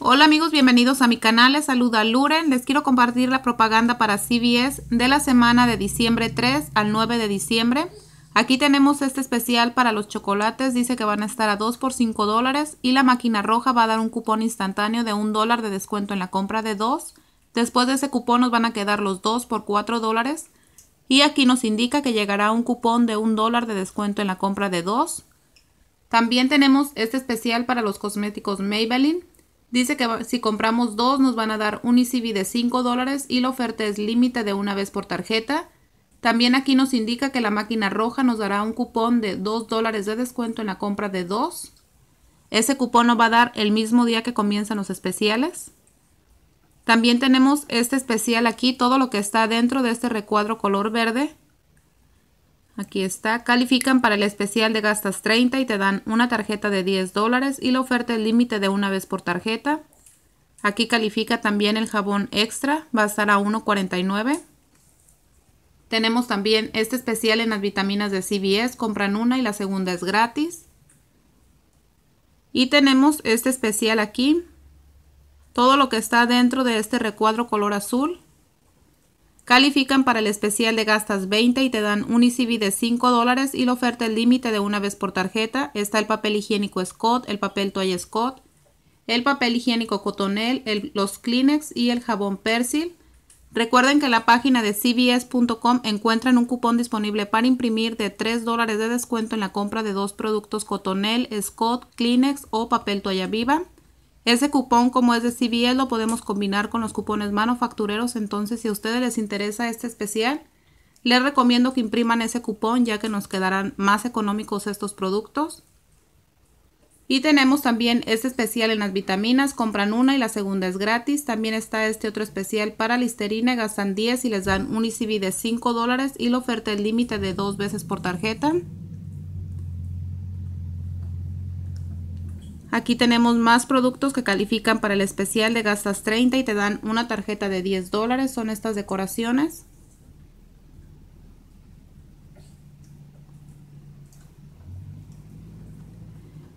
Hola amigos, bienvenidos a mi canal, les saluda Luren. Les quiero compartir la propaganda para CBS de la semana de diciembre 3 al 9 de diciembre. Aquí tenemos este especial para los chocolates, dice que van a estar a 2 por 5 dólares y la máquina roja va a dar un cupón instantáneo de 1 dólar de descuento en la compra de 2. Después de ese cupón nos van a quedar los 2 por 4 dólares y aquí nos indica que llegará un cupón de 1 dólar de descuento en la compra de 2. También tenemos este especial para los cosméticos Maybelline Dice que si compramos dos nos van a dar un ECB de 5 dólares y la oferta es límite de una vez por tarjeta. También aquí nos indica que la máquina roja nos dará un cupón de 2 dólares de descuento en la compra de dos. Ese cupón nos va a dar el mismo día que comienzan los especiales. También tenemos este especial aquí, todo lo que está dentro de este recuadro color verde Aquí está. Califican para el especial de gastas 30 y te dan una tarjeta de 10 dólares y la oferta el límite de una vez por tarjeta. Aquí califica también el jabón extra, va a estar a 1.49. Tenemos también este especial en las vitaminas de CVS, compran una y la segunda es gratis. Y tenemos este especial aquí, todo lo que está dentro de este recuadro color azul, Califican para el especial de gastas 20 y te dan un ECB de 5 dólares y la oferta el límite de una vez por tarjeta. Está el papel higiénico Scott, el papel toalla Scott, el papel higiénico Cotonel, los Kleenex y el jabón Persil. Recuerden que en la página de cvs.com encuentran un cupón disponible para imprimir de 3 dólares de descuento en la compra de dos productos Cotonel, Scott, Kleenex o papel toalla viva. Ese cupón como es de CBL lo podemos combinar con los cupones manufactureros, entonces si a ustedes les interesa este especial, les recomiendo que impriman ese cupón ya que nos quedarán más económicos estos productos. Y tenemos también este especial en las vitaminas, compran una y la segunda es gratis. También está este otro especial para Listerine gastan 10 y les dan un ICB e de 5 dólares y la oferta el límite de dos veces por tarjeta. Aquí tenemos más productos que califican para el especial de gastas 30 y te dan una tarjeta de 10 dólares. Son estas decoraciones.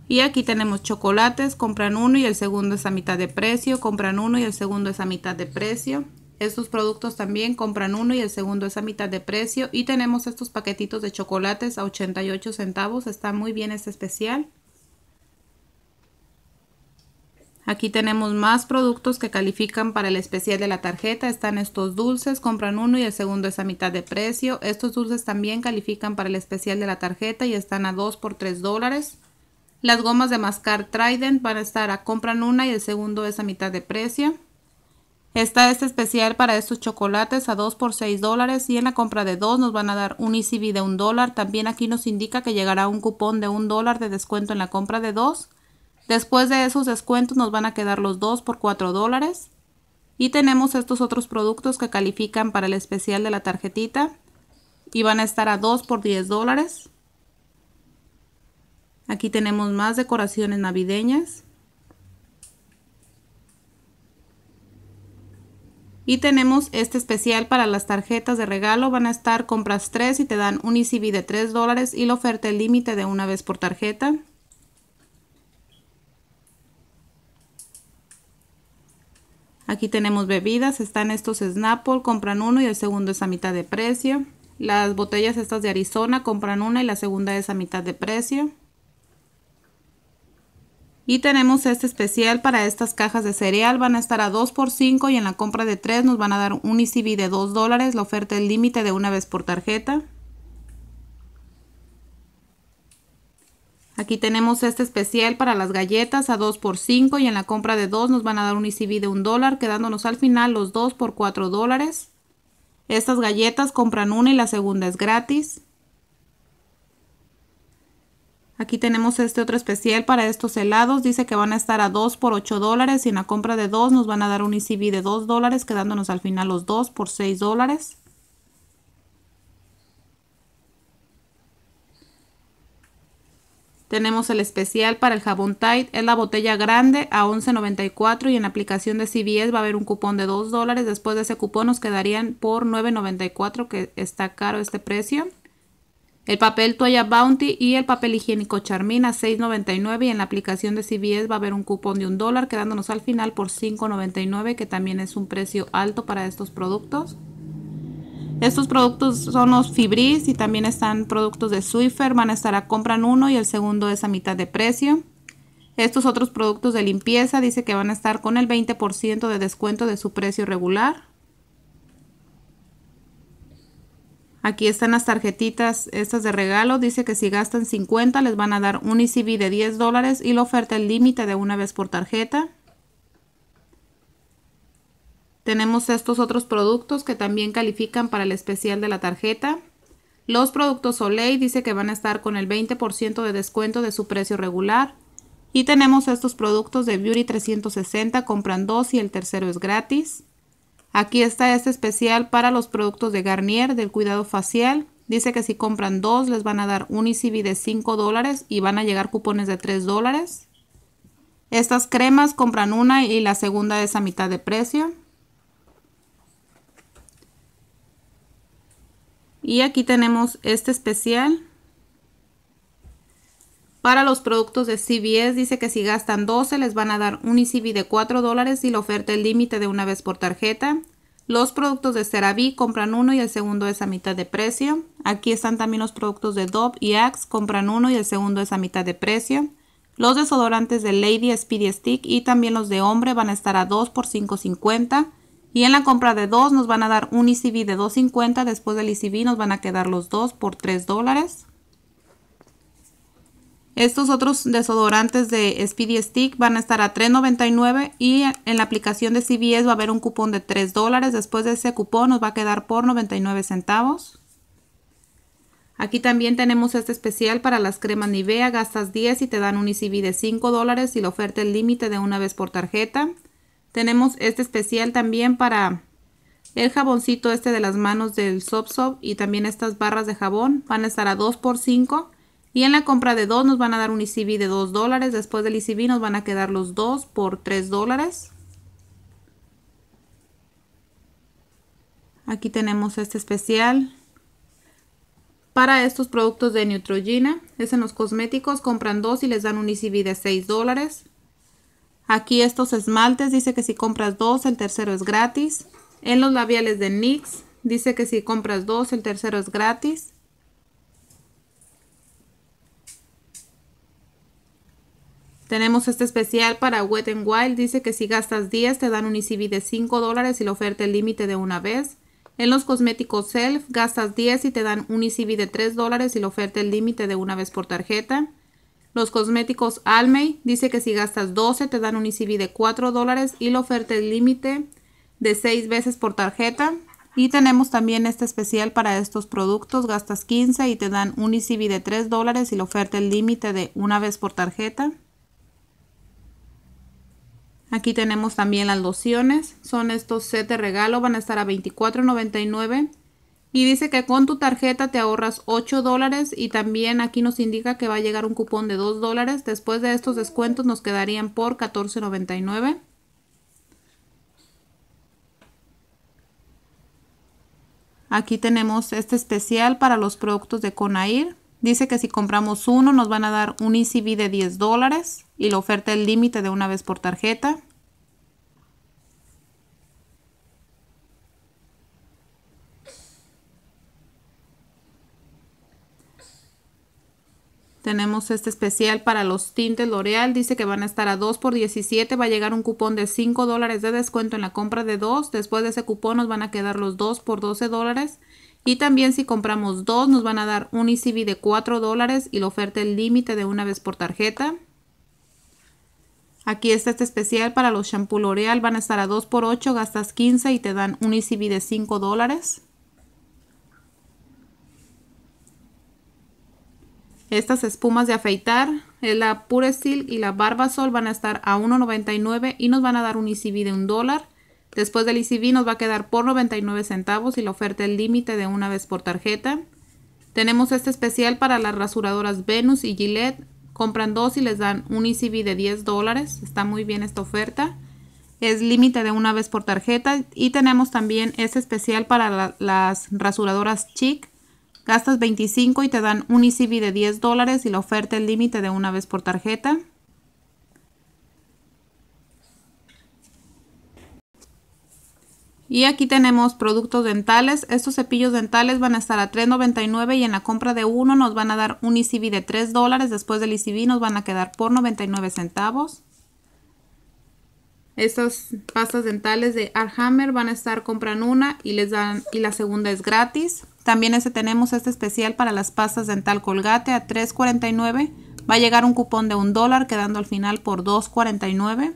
Y aquí tenemos chocolates, compran uno y el segundo es a mitad de precio, compran uno y el segundo es a mitad de precio. Estos productos también compran uno y el segundo es a mitad de precio. Y tenemos estos paquetitos de chocolates a 88 centavos. Está muy bien este especial. Aquí tenemos más productos que califican para el especial de la tarjeta. Están estos dulces, compran uno y el segundo es a mitad de precio. Estos dulces también califican para el especial de la tarjeta y están a 2 por 3 dólares. Las gomas de mascar Trident van a estar a compran una y el segundo es a mitad de precio. Está este especial para estos chocolates a 2 por 6 dólares y en la compra de 2 nos van a dar un ECB de 1 dólar. También aquí nos indica que llegará un cupón de 1 dólar de descuento en la compra de 2. Después de esos descuentos nos van a quedar los 2 por 4 dólares. Y tenemos estos otros productos que califican para el especial de la tarjetita y van a estar a 2 por 10 dólares. Aquí tenemos más decoraciones navideñas. Y tenemos este especial para las tarjetas de regalo. Van a estar compras 3 y te dan un ECB de 3 dólares y la oferta límite de una vez por tarjeta. Aquí tenemos bebidas, están estos Snapple, compran uno y el segundo es a mitad de precio. Las botellas estas de Arizona, compran una y la segunda es a mitad de precio. Y tenemos este especial para estas cajas de cereal, van a estar a 2 por 5 y en la compra de 3 nos van a dar un ECB de 2 dólares, la oferta es límite de una vez por tarjeta. Aquí tenemos este especial para las galletas a 2 por 5 y en la compra de 2 nos van a dar un ICB de 1 dólar, quedándonos al final los 2 por 4 dólares. Estas galletas compran una y la segunda es gratis. Aquí tenemos este otro especial para estos helados. Dice que van a estar a 2 por 8 dólares y en la compra de 2 nos van a dar un ICB de 2 dólares, quedándonos al final los 2 por 6 dólares. Tenemos el especial para el jabón Tide, es la botella grande a $11.94 y en la aplicación de CBS va a haber un cupón de 2 dólares. Después de ese cupón nos quedarían por $9.94 que está caro este precio. El papel toalla Bounty y el papel higiénico Charmin a $6.99 y en la aplicación de CBS va a haber un cupón de $1 dólar quedándonos al final por $5.99 que también es un precio alto para estos productos. Estos productos son los Fibris y también están productos de Swiffer, van a estar a en uno y el segundo es a mitad de precio. Estos otros productos de limpieza dice que van a estar con el 20% de descuento de su precio regular. Aquí están las tarjetitas estas de regalo. Dice que si gastan 50 les van a dar un ECB de 10 dólares y la oferta el límite de una vez por tarjeta. Tenemos estos otros productos que también califican para el especial de la tarjeta. Los productos Olay dice que van a estar con el 20% de descuento de su precio regular. Y tenemos estos productos de Beauty 360, compran dos y el tercero es gratis. Aquí está este especial para los productos de Garnier del cuidado facial. Dice que si compran dos les van a dar un ICB e de 5 dólares y van a llegar cupones de 3 dólares. Estas cremas compran una y la segunda es a mitad de precio. Y aquí tenemos este especial. Para los productos de CVS dice que si gastan 12 les van a dar un ECB de 4 dólares y la oferta el límite de una vez por tarjeta. Los productos de CeraVe compran uno y el segundo es a mitad de precio. Aquí están también los productos de Dove y Axe, compran uno y el segundo es a mitad de precio. Los desodorantes de Lady Speedy Stick y también los de hombre van a estar a 2 por 5.50. Y en la compra de dos nos van a dar un ECB de 2.50. Después del ECB nos van a quedar los dos por 3 dólares. Estos otros desodorantes de Speedy Stick van a estar a $3.99 y en la aplicación de CVS va a haber un cupón de $3 dólares. Después de ese cupón nos va a quedar por 99 centavos. Aquí también tenemos este especial para las cremas Nivea. Gastas 10 y te dan un ECB de $5 dólares y la oferta el límite de una vez por tarjeta. Tenemos este especial también para el jaboncito este de las manos del SopSop y también estas barras de jabón van a estar a 2 por 5 y en la compra de dos nos van a dar un ICB de 2 dólares. Después del ICB nos van a quedar los dos por 3 dólares. Aquí tenemos este especial para estos productos de Neutrogena. Es en los cosméticos, compran dos y les dan un ICB de 6 dólares. Aquí estos esmaltes dice que si compras dos, el tercero es gratis. En los labiales de NYX dice que si compras dos, el tercero es gratis. Tenemos este especial para Wet n Wild. Dice que si gastas 10 te dan un ECB de 5 dólares y la oferta el límite de una vez. En los cosméticos Self gastas 10 y te dan un ECB de 3 dólares y la oferta el límite de una vez por tarjeta. Los cosméticos Almay dice que si gastas 12 te dan un ICB e de 4 dólares y la oferta el límite de 6 veces por tarjeta. Y tenemos también este especial para estos productos, gastas 15 y te dan un ICB e de 3 dólares y la oferta el límite de una vez por tarjeta. Aquí tenemos también las lociones, son estos set de regalo, van a estar a $24.99 y dice que con tu tarjeta te ahorras 8 dólares y también aquí nos indica que va a llegar un cupón de 2 dólares. Después de estos descuentos nos quedarían por $14.99. Aquí tenemos este especial para los productos de Conair. Dice que si compramos uno nos van a dar un ECB de 10 dólares y la oferta el límite de una vez por tarjeta. Tenemos este especial para los tintes L'Oreal. Dice que van a estar a 2 por 17. Va a llegar un cupón de 5 dólares de descuento en la compra de 2. Después de ese cupón nos van a quedar los 2 por 12 dólares. Y también si compramos 2 nos van a dar un ECB de 4 dólares y la oferta el límite de una vez por tarjeta. Aquí está este especial para los shampoo L'Oreal. Van a estar a 2 por 8. Gastas 15 y te dan un ECB de 5 dólares. Estas espumas de afeitar, la Pure Steel y la Barbasol van a estar a 1.99 y nos van a dar un ECB de un dólar. Después del ECB nos va a quedar por 99 centavos y la oferta es límite de una vez por tarjeta. Tenemos este especial para las rasuradoras Venus y Gillette. Compran dos y les dan un ECB de 10 dólares. Está muy bien esta oferta. Es límite de una vez por tarjeta. Y tenemos también este especial para las rasuradoras Chic. Gastas 25 y te dan un ECB de 10 dólares y la oferta el límite de una vez por tarjeta. Y aquí tenemos productos dentales. Estos cepillos dentales van a estar a $3.99 y en la compra de uno nos van a dar un ECB de 3 dólares. Después del ECB nos van a quedar por 99 centavos. Estas pastas dentales de Arhammer van a estar, compran una y, les dan, y la segunda es gratis. También tenemos este especial para las pastas dental colgate a $3.49. Va a llegar un cupón de un dólar quedando al final por $2.49.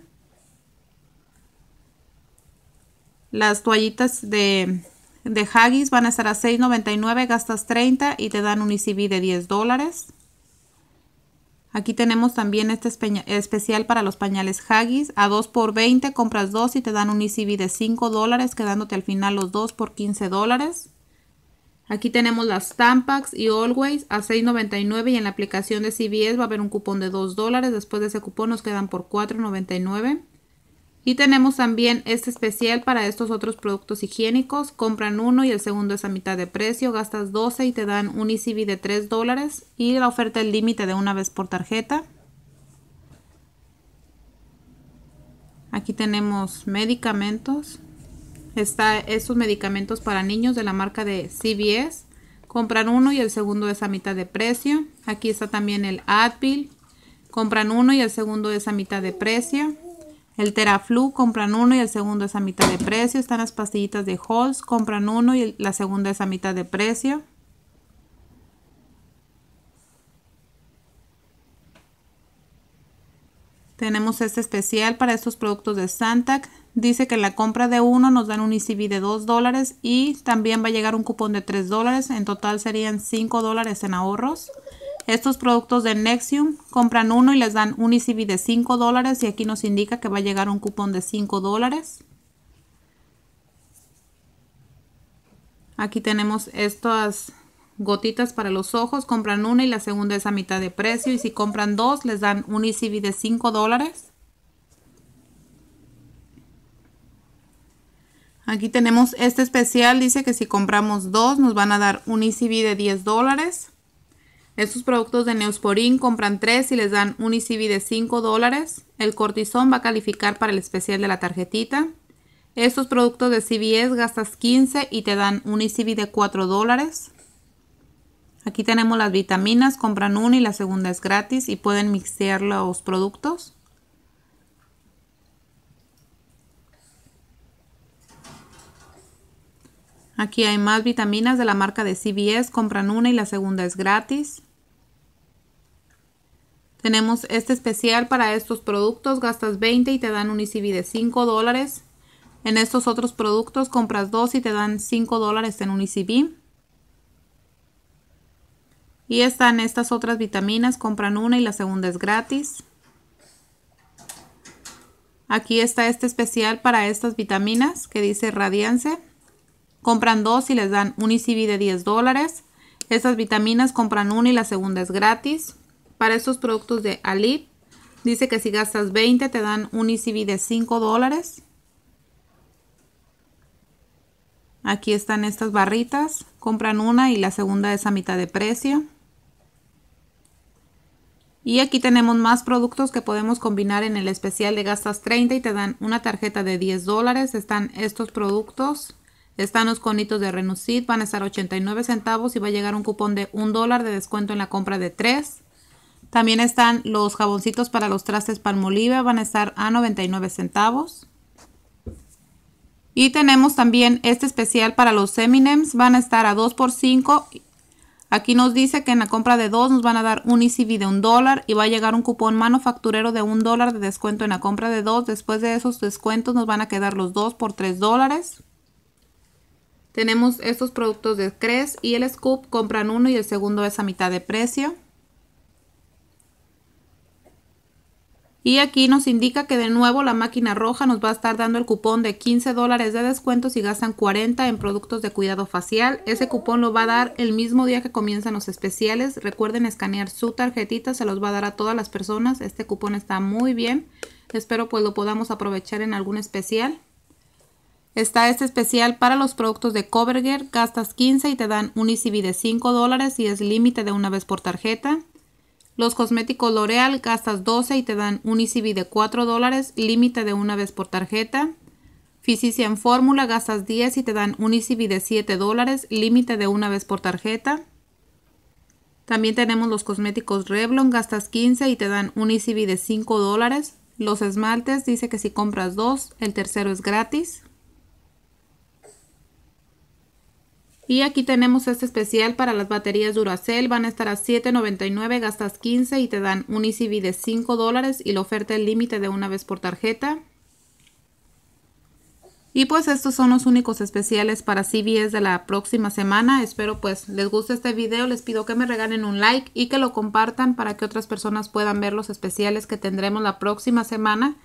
Las toallitas de, de Haggis van a estar a $6.99, gastas 30 y te dan un ECB de 10 dólares. Aquí tenemos también este especial para los pañales Haggis. A 2 por 20 compras 2 y te dan un ECB de 5 dólares, quedándote al final los 2 por 15 dólares. Aquí tenemos las Tampax y Always a $6.99 y en la aplicación de CBS va a haber un cupón de 2 Después de ese cupón nos quedan por $4.99. Y tenemos también este especial para estos otros productos higiénicos. Compran uno y el segundo es a mitad de precio. Gastas 12 y te dan un ECB de 3 Y la oferta es límite de una vez por tarjeta. Aquí tenemos medicamentos está estos medicamentos para niños de la marca de CBS. Compran uno y el segundo es a mitad de precio. Aquí está también el Advil. Compran uno y el segundo es a mitad de precio. El Teraflu compran uno y el segundo es a mitad de precio. Están las pastillitas de Halls, compran uno y la segunda es a mitad de precio. Tenemos este especial para estos productos de Santac. Dice que la compra de uno nos dan un ICB e de 2 dólares y también va a llegar un cupón de 3 dólares. En total serían 5 dólares en ahorros. Estos productos de Nexium compran uno y les dan un ICB e de 5 dólares y aquí nos indica que va a llegar un cupón de 5 dólares. Aquí tenemos estas gotitas para los ojos, compran una y la segunda es a mitad de precio. Y si compran dos, les dan un ICB de 5 dólares. Aquí tenemos este especial, dice que si compramos dos nos van a dar un ICB de 10 dólares. Estos productos de Neosporin compran tres y les dan un ICB de 5 dólares. El cortisón va a calificar para el especial de la tarjetita. Estos productos de CBS gastas 15 y te dan un ICB de 4 dólares. Aquí tenemos las vitaminas, compran una y la segunda es gratis y pueden mixear los productos. Aquí hay más vitaminas de la marca de CVS, compran una y la segunda es gratis. Tenemos este especial para estos productos, gastas 20 y te dan un ICB e de 5 dólares. En estos otros productos compras 2 y te dan 5 dólares en un ICB. E y están estas otras vitaminas, compran una y la segunda es gratis. Aquí está este especial para estas vitaminas que dice Radiance. Compran dos y les dan un ICB de 10 dólares. Estas vitaminas compran una y la segunda es gratis. Para estos productos de Alip, dice que si gastas 20 te dan un ICB de 5 dólares. Aquí están estas barritas. Compran una y la segunda es a mitad de precio. Y aquí tenemos más productos que podemos combinar en el especial de gastas 30 y te dan una tarjeta de 10 dólares. Están estos productos. Están los conitos de renucit van a estar 89 centavos y va a llegar un cupón de 1 dólar de descuento en la compra de 3. También están los jaboncitos para los trastes Palmolive, van a estar a 99 centavos. Y tenemos también este especial para los Eminems, van a estar a 2 por 5 Aquí nos dice que en la compra de dos nos van a dar un ECB de un dólar y va a llegar un cupón manufacturero de un dólar de descuento en la compra de dos. Después de esos descuentos nos van a quedar los dos por tres dólares. Tenemos estos productos de Cres y el Scoop, compran uno y el segundo es a mitad de precio. Y aquí nos indica que de nuevo la máquina roja nos va a estar dando el cupón de 15 dólares de descuento si gastan 40 en productos de cuidado facial. Ese cupón lo va a dar el mismo día que comienzan los especiales. Recuerden escanear su tarjetita, se los va a dar a todas las personas. Este cupón está muy bien. Espero pues lo podamos aprovechar en algún especial. Está este especial para los productos de CoverGirl. Gastas 15 y te dan un ECB de 5 dólares y es límite de una vez por tarjeta. Los cosméticos L'Oreal gastas 12 y te dan un ECB de 4 dólares, límite de una vez por tarjeta. en Fórmula gastas 10 y te dan un ECB de 7 dólares, límite de una vez por tarjeta. También tenemos los cosméticos Revlon, gastas 15 y te dan un ECB de 5 dólares. Los esmaltes, dice que si compras dos, el tercero es gratis. Y aquí tenemos este especial para las baterías Duracell. Van a estar a $7.99, gastas 15 y te dan un ECB de $5 y la oferta el límite de una vez por tarjeta. Y pues estos son los únicos especiales para CVS de la próxima semana. Espero pues les guste este video. Les pido que me regalen un like y que lo compartan para que otras personas puedan ver los especiales que tendremos la próxima semana.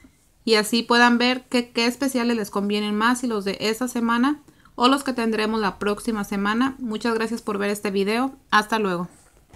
Y así puedan ver qué especiales les convienen más y los de esa semana o los que tendremos la próxima semana. Muchas gracias por ver este video. Hasta luego.